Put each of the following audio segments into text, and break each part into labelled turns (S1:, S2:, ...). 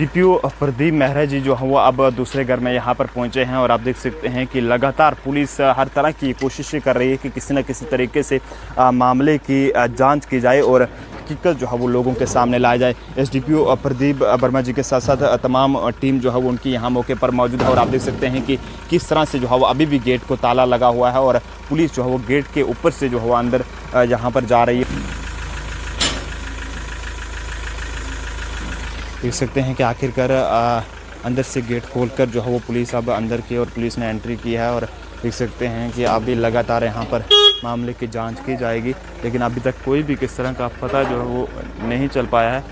S1: GPO Pradeep Mehra जी जो हैं वो अब दूसरे घर में यहाँ पर पहुँचे हैं और आप देख सकते हैं कि लगातार पुलिस हर तरह की कोशिशें कर रही है कि किसी न किसी तरीके से मामले की जांच की जाए और हकीकत जो है वो लोगों के सामने लाया जाए एस डी प्रदीप वर्मा जी के साथ साथ तमाम टीम जो है वो उनकी यहाँ मौके पर मौजूद है और आप देख सकते हैं कि किस तरह से जो है वो अभी भी गेट को ताला लगा हुआ है और पुलिस जो है वो गेट के ऊपर से जो है वो अंदर यहाँ पर जा रही है देख सकते हैं कि आखिरकार अंदर से गेट खोलकर जो है वो पुलिस अब अंदर की और पुलिस ने एंट्री की है और देख सकते हैं कि अभी लगातार यहाँ पर मामले की जांच की जाएगी लेकिन अभी तक कोई भी किस तरह का पता जो है वो नहीं चल पाया है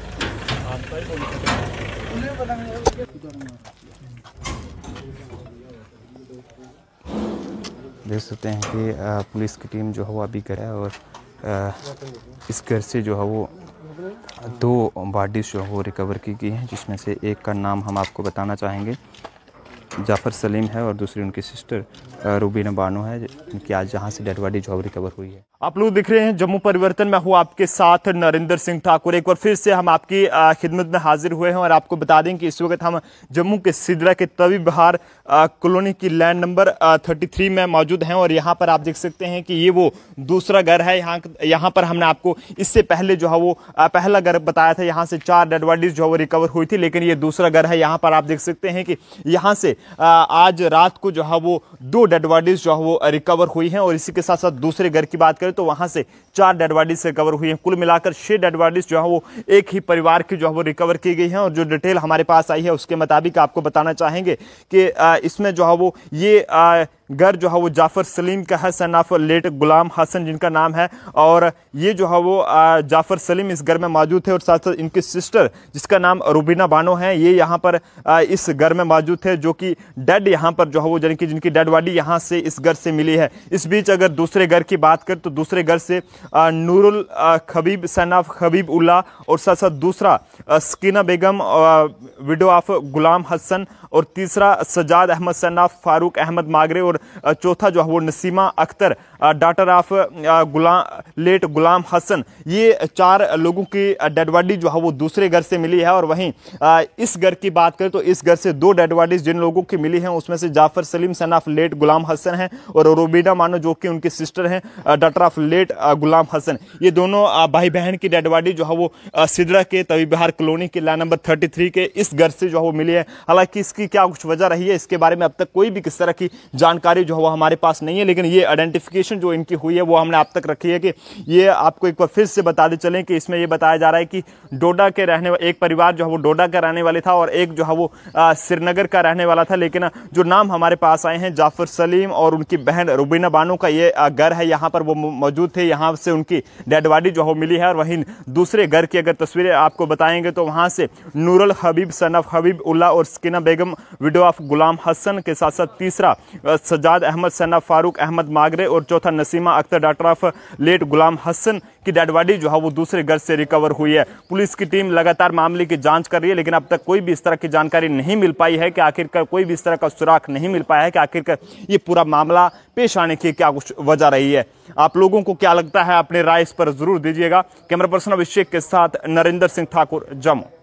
S1: देख सकते हैं कि पुलिस की टीम जो है वो अभी गया और इस घर से जो है वो दो बॉडीज़ जो है वो रिकवर की गई हैं जिसमें से एक का नाम हम आपको बताना चाहेंगे जाफ़र सलीम है और दूसरी उनकी सिस्टर रूबीना बानो है उनकी आज जहाँ से डेड बॉडी जॉब रिकवर हुई है आप लोग दिख रहे हैं जम्मू परिवर्तन में हूँ आपके साथ नरेंद्र सिंह ठाकुर एक बार फिर से हम आपकी खिदमत में हाजिर हुए हैं और आपको बता दें कि इस वक्त हम जम्मू के सिदरा के तवी बहार कॉलोनी की लैंड नंबर 33 में मौजूद हैं और यहाँ पर आप देख सकते हैं कि ये वो दूसरा घर है यहाँ यहाँ पर हमने आपको इससे पहले जो है वो पहला घर बताया था यहाँ से चार डेडवाडीज जो है वो रिकवर हुई थी लेकिन ये दूसरा घर है यहाँ पर आप देख सकते हैं कि यहाँ से आज रात को जो है वो दो डेड बॉडीज जो है वो रिकवर हुई हैं और इसी के साथ साथ दूसरे घर की बात करें तो वहां से चार डेड बॉडीज रिकवर हुई हैं कुल मिलाकर छह डेड बॉडीज जो है वो एक ही परिवार की जो है वो रिकवर की गई हैं और जो डिटेल हमारे पास आई है उसके मुताबिक आपको बताना चाहेंगे कि इसमें जो है वो ये घर जो है वो जाफ़र सलीम का है son of late Ghulam Hasan जिनका नाम है और ये जो है वो जाफ़र सलीम इस घर में मौजूद थे और साथ साथ इनकी सिस्टर जिसका नाम रूबीना बानो है ये यहाँ पर इस घर में मौजूद थे जो कि डेड यहाँ पर जो है वो यानी कि जिनकी डेड बॉडी यहाँ से इस घर से मिली है इस बीच अगर दूसरे घर की बात करें तो दूसरे घर से नूरुल खबीब सन खबीब उल्ला और साथ साथ दूसरा स्कीना बेगम विडो ऑफ गुलाम हसन और तीसरा सजाद अहमद सन फारूक अहमद मागरे और चौथा जो है वो Naseema Akhtar daughter of Ghulam late Ghulam Hasan ये चार लोगों की डेडबॉडी जो है वो दूसरे घर से मिली है और वहीं इस घर की बात करें तो इस घर से दो डेडवाडीज जिन लोगों की मिली हैं उसमें से Jafar Salim son of late Ghulam Hasan हैं और रोबीना मानो जो कि उनकी सिस्टर हैं daughter of late Ghulam Hasan ये दोनों भाई बहन की डेडवाडी जो है वो सिदरा के तवी बिहार कॉलोनी के लाइन नंबर थर्टी के इस घर से जो है वो मिली है हालांकि इसकी क्या कुछ वजह रही है इसके बारे में अब तक कोई भी किस तरह की जानकारी जो है वो हमारे पास नहीं है लेकिन ये आइडेंटिफिकेशन प्रेजेंटेशन जो इनकी हुई है वो हमने आप तक रखी है कि ये आपको एक बार फिर से बता दे चलें कि इसमें ये बताया जा रहा है कि डोडा के रहने एक परिवार जो है वो डोडा का रहने वाले था और एक जो है वो श्रीनगर का रहने वाला था लेकिन जो नाम हमारे पास आए हैं जाफर सलीम और उनकी बहन रुबीना बानो का ये घर है यहाँ पर वो मौजूद थे यहाँ से उनकी डेड बॉडी जो है मिली है और वहीं दूसरे घर की अगर तस्वीरें आपको बताएंगे तो वहाँ से नूरल हबीब सनफ हबीब उल्ला और स्किना बेगम विडो ऑफ गुलाम हसन के साथ साथ तीसरा सजाद अहमद सनफ फारूक अहमद मागरे और चौथा Naseema Akhtar doctor of late Ghulam Hasan की डेड बॉडी जो है वो दूसरे घर से रिकवर हुई है पुलिस की टीम लगातार मामले की जांच कर रही है लेकिन अब तक कोई भी इस तरह की जानकारी नहीं मिल पाई है कि आखिरकार कोई भी इस तरह का सुराग नहीं मिल पाया है कि आखिरकार ये पूरा मामला पेश आने की क्या कुछ वजह रही है आप लोगों को क्या लगता है अपने राय इस पर जरूर दीजिएगा कैमरा पर्सन अभिषेक के साथ नरेंद्र सिंह ठाकुर जम्मू